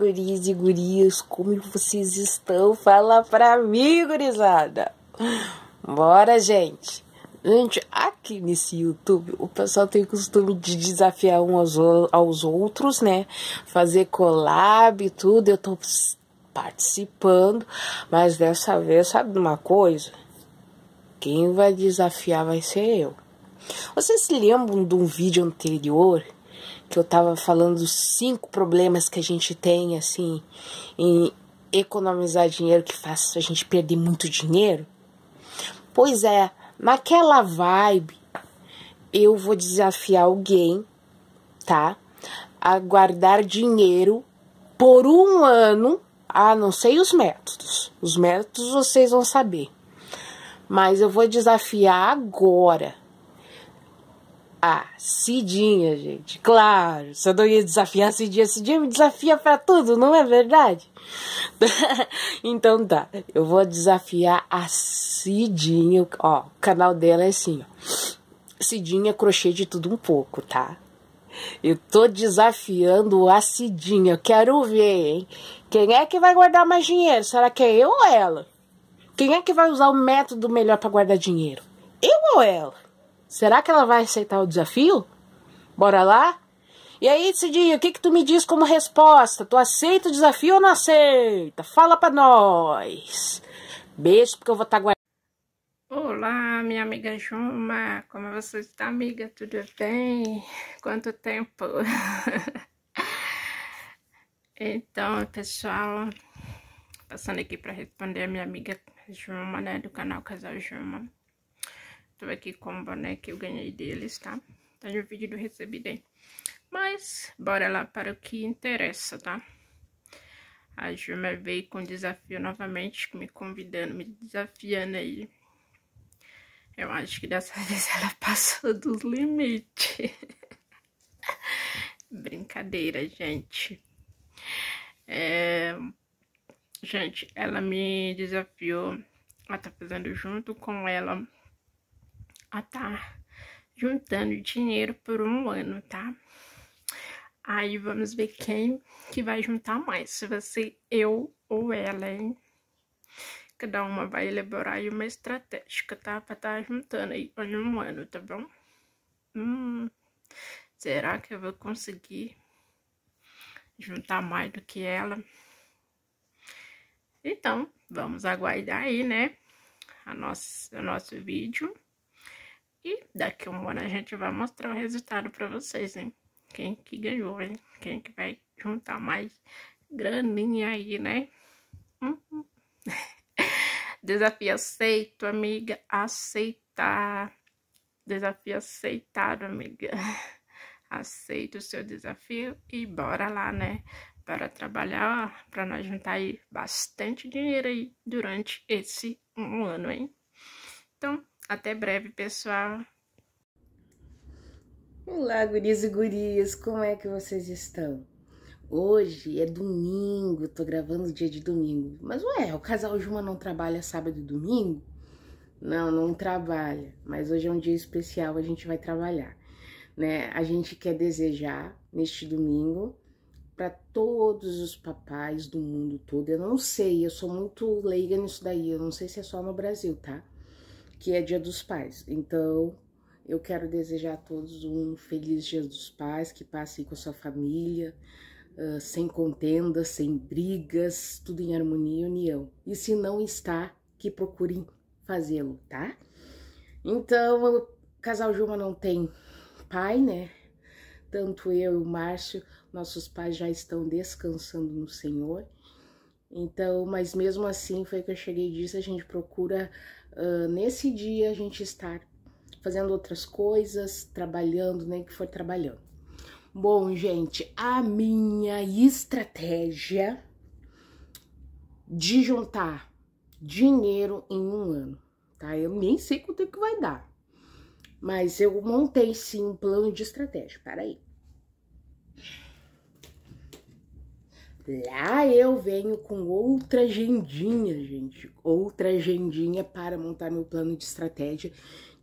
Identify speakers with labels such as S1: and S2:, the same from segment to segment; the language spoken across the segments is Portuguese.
S1: guris e gurias, como vocês estão? Fala pra mim, gurizada! Bora, gente! Gente, aqui nesse YouTube, o pessoal tem o costume de desafiar uns aos, aos outros, né? Fazer collab e tudo, eu tô participando, mas dessa vez, sabe uma coisa? Quem vai desafiar vai ser eu. Vocês se lembram de um vídeo anterior que eu estava falando dos cinco problemas que a gente tem, assim, em economizar dinheiro que faz a gente perder muito dinheiro? Pois é, naquela vibe, eu vou desafiar alguém, tá? A guardar dinheiro por um ano, a não sei os métodos. Os métodos vocês vão saber. Mas eu vou desafiar agora a ah, Cidinha, gente. Claro, se eu não ia desafiar a Cidinha, a Cidinha me desafia para tudo, não é verdade? então tá, eu vou desafiar a Cidinha. Ó, o canal dela é assim, ó. Cidinha crochê de tudo um pouco, tá? Eu tô desafiando a Cidinha. Quero ver, hein? Quem é que vai guardar mais dinheiro? Será que é eu ou ela? Quem é que vai usar o método melhor para guardar dinheiro? Eu ou ela? Será que ela vai aceitar o desafio? Bora lá? E aí, Cidinho, o que, que tu me diz como resposta? Tu aceita o desafio ou não aceita? Fala pra nós. Beijo, porque eu vou estar tá guardando.
S2: Olá, minha amiga Juma. Como você está, amiga? Tudo bem? Quanto tempo? então, pessoal, passando aqui para responder a minha amiga Juma, né, do canal Casal Juma. Tô aqui com o boné que eu ganhei deles, tá? Tá no vídeo do recebido aí. Mas, bora lá para o que interessa, tá? A Juma veio com desafio novamente, me convidando, me desafiando aí. Eu acho que dessa vez ela passou dos limites. Brincadeira, gente. É... Gente, ela me desafiou. Ela tá fazendo junto com ela a tá juntando dinheiro por um ano, tá? Aí vamos ver quem que vai juntar mais, se você, eu ou ela, hein? Cada uma vai elaborar aí uma estratégica, tá? Pra tá juntando aí por um ano, tá bom? Hum, será que eu vou conseguir juntar mais do que ela? Então, vamos aguardar aí, né? A nossa, o nosso vídeo. E daqui uma hora a gente vai mostrar o resultado para vocês, hein? Quem que ganhou, hein? Quem que vai juntar mais graninha aí, né? Uhum. Desafio aceito, amiga. Aceitar. Desafio aceitado, amiga. Aceita o seu desafio e bora lá, né? Para trabalhar, para nós juntar aí bastante dinheiro aí durante esse
S1: um ano, hein?
S2: Então, até breve, pessoal.
S1: Olá, gurias e gurias, como é que vocês estão? Hoje é domingo, tô gravando dia de domingo. Mas ué, o casal Juma não trabalha sábado e domingo? Não, não trabalha, mas hoje é um dia especial, a gente vai trabalhar, né? A gente quer desejar neste domingo para todos os papais do mundo todo. Eu não sei, eu sou muito leiga nisso daí, eu não sei se é só no Brasil, tá? que é Dia dos Pais. Então, eu quero desejar a todos um feliz Dia dos Pais, que passem com a sua família, uh, sem contendas, sem brigas, tudo em harmonia e união. E se não está, que procurem fazê-lo, tá? Então, o casal Juma não tem pai, né? Tanto eu e o Márcio, nossos pais já estão descansando no Senhor. Então, mas mesmo assim, foi que eu cheguei disso, a gente procura ah, nesse dia a gente estar fazendo outras coisas, trabalhando, nem né, que for trabalhando. Bom, gente, a minha estratégia de juntar dinheiro em um ano, tá? Eu nem sei quanto tempo que vai dar, mas eu montei sim um plano de estratégia. Para aí. Lá eu venho com outra agendinha, gente, outra agendinha para montar meu plano de estratégia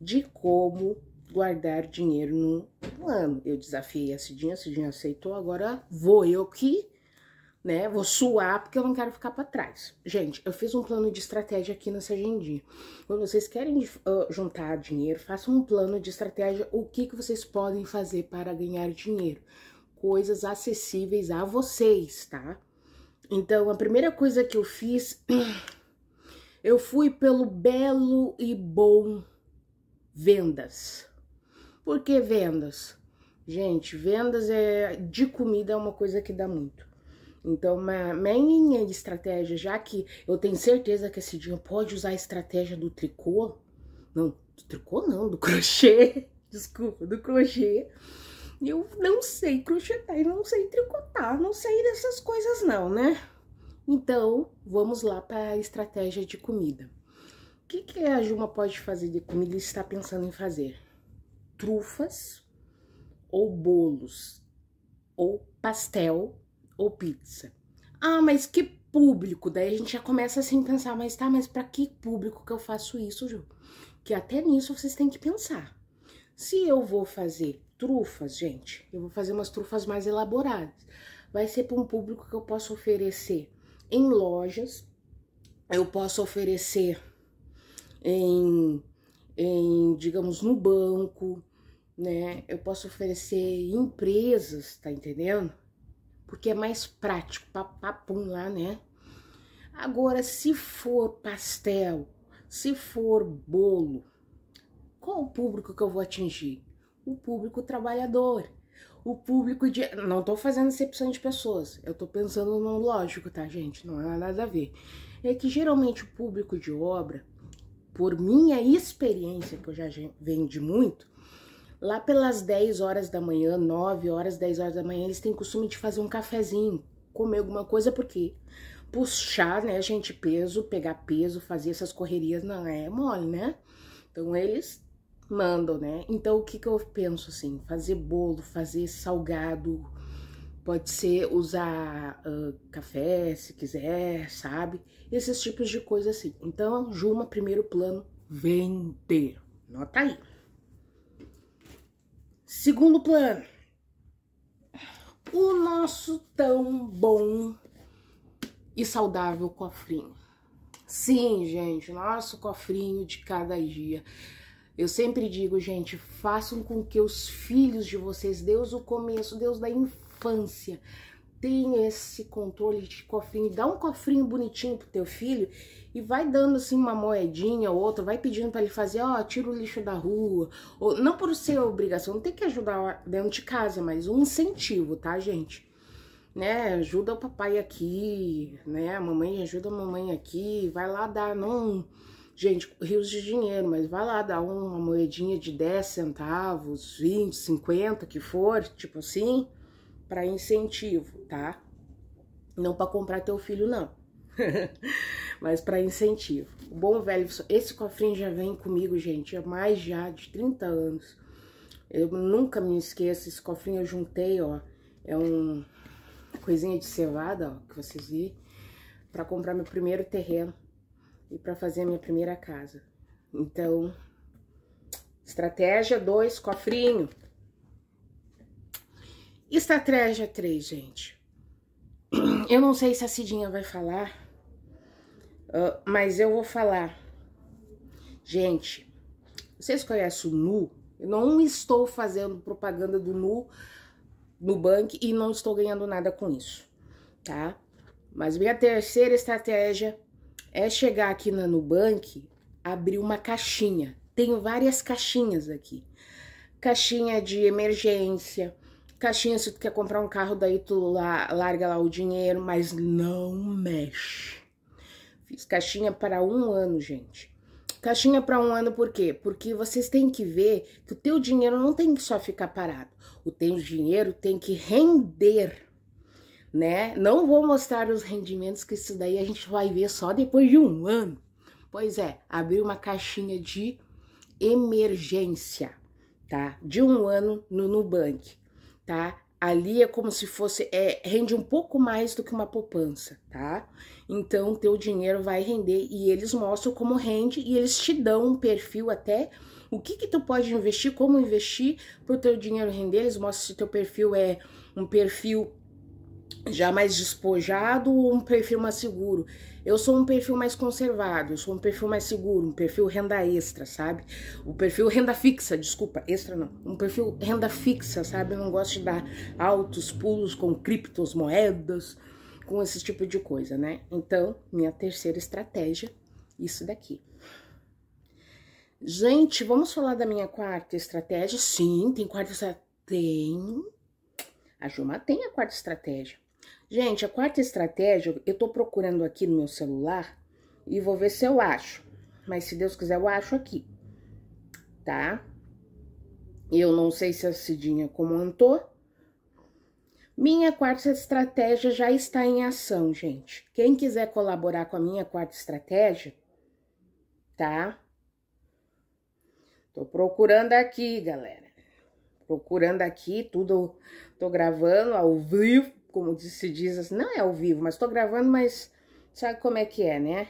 S1: de como guardar dinheiro no plano. Eu desafiei a Cidinha, a Cidinha aceitou, agora vou eu que, né, vou suar porque eu não quero ficar para trás. Gente, eu fiz um plano de estratégia aqui nessa agendinha. Quando vocês querem uh, juntar dinheiro, façam um plano de estratégia, o que, que vocês podem fazer para ganhar dinheiro coisas acessíveis a vocês, tá? Então, a primeira coisa que eu fiz, eu fui pelo belo e bom vendas. Por que vendas? Gente, vendas é de comida é uma coisa que dá muito. Então, uma minha estratégia, já que eu tenho certeza que esse dia pode usar a estratégia do tricô, não, do tricô não, do crochê, desculpa, do crochê, eu não sei crochetar e eh, não sei tricotar, não sei dessas coisas não, né? Então, vamos lá para a estratégia de comida. O que, que a Juma pode fazer de comida e está pensando em fazer? Trufas ou bolos ou pastel ou pizza. Ah, mas que público? Daí a gente já começa assim a pensar, mas tá, mas para que público que eu faço isso, Ju? Que até nisso vocês têm que pensar. Se eu vou fazer trufas, gente. Eu vou fazer umas trufas mais elaboradas. Vai ser para um público que eu posso oferecer em lojas, eu posso oferecer em, em digamos, no banco, né? Eu posso oferecer em empresas, tá entendendo? Porque é mais prático, papapum lá, né? Agora, se for pastel, se for bolo, qual o público que eu vou atingir? o público trabalhador, o público de. Não tô fazendo excepção de pessoas, eu tô pensando no lógico, tá, gente? Não há é nada a ver. É que geralmente o público de obra, por minha experiência, que eu já vendi muito, lá pelas 10 horas da manhã, 9 horas, 10 horas da manhã, eles têm costume de fazer um cafezinho, comer alguma coisa, porque puxar, né, gente, peso, pegar peso, fazer essas correrias não é mole, né? Então eles mandam, né? Então o que, que eu penso assim? Fazer bolo, fazer salgado, pode ser usar uh, café se quiser, sabe? Esses tipos de coisa assim. Então, Juma, primeiro plano, vender. Nota aí. Segundo plano, o nosso tão bom e saudável cofrinho. Sim, gente, nosso cofrinho de cada dia eu sempre digo, gente, façam com que os filhos de vocês, Deus o começo, Deus da infância, tenha esse controle de cofrinho. Dá um cofrinho bonitinho pro teu filho e vai dando assim uma moedinha ou outra, vai pedindo para ele fazer, ó, oh, tira o lixo da rua. Ou, não por ser obrigação, não tem que ajudar dentro de casa, mas um incentivo, tá, gente? né, ajuda o papai aqui, né, a mamãe ajuda a mamãe aqui, vai lá dar, não Gente, rios de dinheiro, mas vai lá dar uma moedinha de 10 centavos, 20, 50, que for, tipo assim, para incentivo, tá? Não para comprar teu filho, não. mas para incentivo. O bom velho, esse cofrinho já vem comigo, gente, há mais já de 30 anos. Eu nunca me esqueço, esse cofrinho eu juntei, ó, é um coisinha de cevada, ó, que vocês viram, para comprar meu primeiro terreno e para fazer a minha primeira casa. Então, estratégia 2, cofrinho. Estratégia 3, gente. Eu não sei se a Cidinha vai falar, ah, mas eu vou falar. Gente, vocês conhecem o Nu? Eu não estou fazendo propaganda do Nu no Bank e não estou ganhando nada com isso, tá? Mas minha terceira estratégia é chegar aqui na Nubank, abrir uma caixinha. Tenho várias caixinhas aqui. Caixinha de emergência, caixinha se tu quer comprar um carro, daí tu lá, larga lá o dinheiro, mas não mexe. Fiz caixinha para um ano, gente. Caixinha para um ano por quê? Porque vocês têm que ver que o teu dinheiro não tem que só ficar parado. O teu dinheiro tem que render né? Não vou mostrar os rendimentos, que isso daí a gente vai ver só depois de um ano. Pois é, abri uma caixinha de emergência, tá? De um ano no Nubank, tá? Ali é como se fosse, é, rende um pouco mais do que uma poupança, tá? Então, teu dinheiro vai render e eles mostram como rende e eles te dão um perfil até o que que tu pode investir, como investir para o teu dinheiro render. Eles mostram se teu perfil é um perfil já mais despojado ou um perfil mais seguro? Eu sou um perfil mais conservado, eu sou um perfil mais seguro, um perfil renda extra, sabe? O perfil renda fixa, desculpa, extra não. Um perfil renda fixa, sabe? Eu não gosto de dar altos pulos com criptos, moedas, com esse tipo de coisa, né? Então, minha terceira estratégia, isso daqui. Gente, vamos falar da minha quarta estratégia? Sim, tem quarta estratégia. Tem a Juma tem a quarta estratégia. Gente, a quarta estratégia, eu tô procurando aqui no meu celular e vou ver se eu acho. Mas se Deus quiser, eu acho aqui, tá? Eu não sei se a Cidinha comentou. Minha quarta estratégia já está em ação, gente. Quem quiser colaborar com a minha quarta estratégia, tá? Tô procurando aqui, galera procurando aqui, tudo tô gravando ao vivo, como se diz assim, não é ao vivo, mas tô gravando, mas sabe como é que é, né?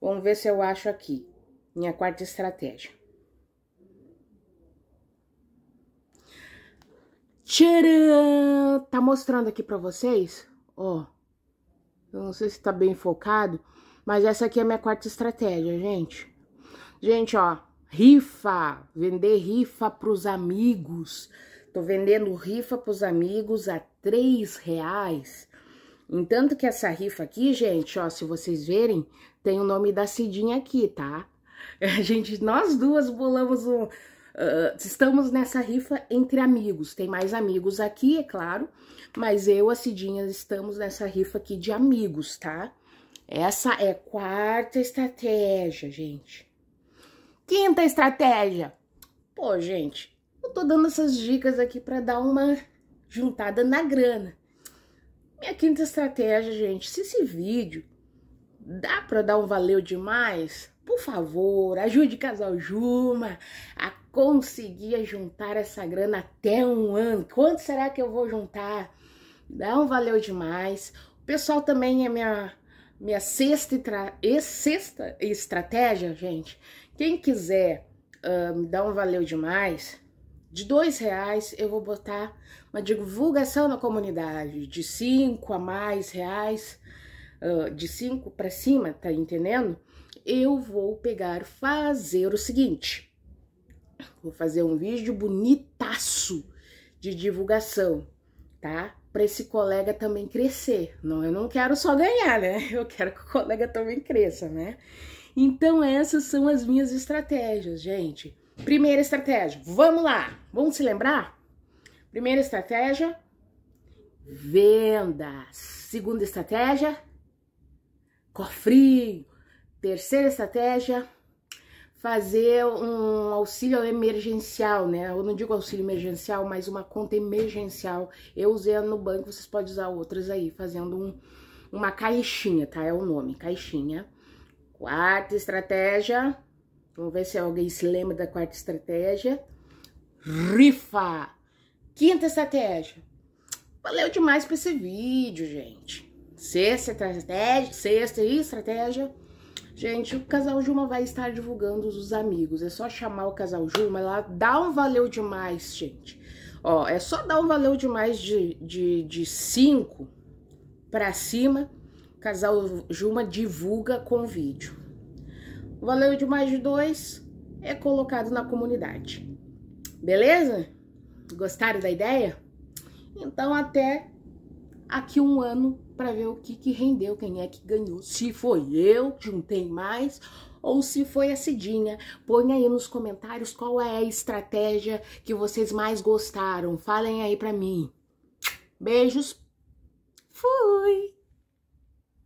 S1: Vamos ver se eu acho aqui, minha quarta estratégia. Tcharam! Tá mostrando aqui pra vocês, ó, eu não sei se tá bem focado, mas essa aqui é a minha quarta estratégia, gente. Gente, ó, Rifa, vender rifa para os amigos. Tô vendendo rifa para os amigos a três reais. Entanto que essa rifa aqui, gente, ó, se vocês verem, tem o nome da Cidinha aqui, tá? A gente, nós duas bolamos um... Uh, estamos nessa rifa entre amigos. Tem mais amigos aqui, é claro, mas eu, e a Cidinha, estamos nessa rifa aqui de amigos, tá? Essa é quarta estratégia, gente. Quinta estratégia. Pô, gente, eu tô dando essas dicas aqui para dar uma juntada na grana. Minha quinta estratégia, gente, se esse vídeo dá para dar um valeu demais, por favor, ajude Casal Juma a conseguir juntar essa grana até um ano. Quanto será que eu vou juntar? Dá um valeu demais. O pessoal também é minha minha sexta, sexta estratégia, gente, quem quiser um, ah, dar um valeu demais, de dois reais eu vou botar uma divulgação na comunidade, de cinco a mais reais, uh, de cinco para cima, tá entendendo? Eu vou pegar, fazer o seguinte, vou fazer um vídeo bonitaço de divulgação, tá? Para esse colega também crescer. Não, eu não quero só ganhar, né? Eu quero que o colega também cresça, né? Então, essas são as minhas estratégias, gente. Primeira estratégia, vamos lá, vamos se lembrar? Primeira estratégia, venda. Segunda estratégia, cofrinho. Terceira estratégia, fazer um auxílio emergencial, né? Eu não digo auxílio emergencial, mas uma conta emergencial. Eu usei no banco, vocês podem usar outras aí, fazendo um, uma caixinha, tá? É o nome, caixinha. Quarta estratégia. Vamos ver se alguém se lembra da quarta estratégia. Rifa. Quinta estratégia. Valeu demais para esse vídeo, gente. Sexta estratégia, sexta estratégia. Gente, o Casal Juma vai estar divulgando os amigos. É só chamar o Casal Juma lá, dá um valeu demais, gente. Ó, é só dar um valeu demais de 5 de, de para cima casal Juma divulga com vídeo. O valor de mais de dois é colocado na comunidade. Beleza? Gostaram da ideia? Então até aqui um ano para ver o que, que rendeu, quem é que ganhou. Se foi eu que juntei mais ou se foi a Cidinha. Põe aí nos comentários qual é a estratégia que vocês mais gostaram. Falem aí para mim. Beijos. Fui.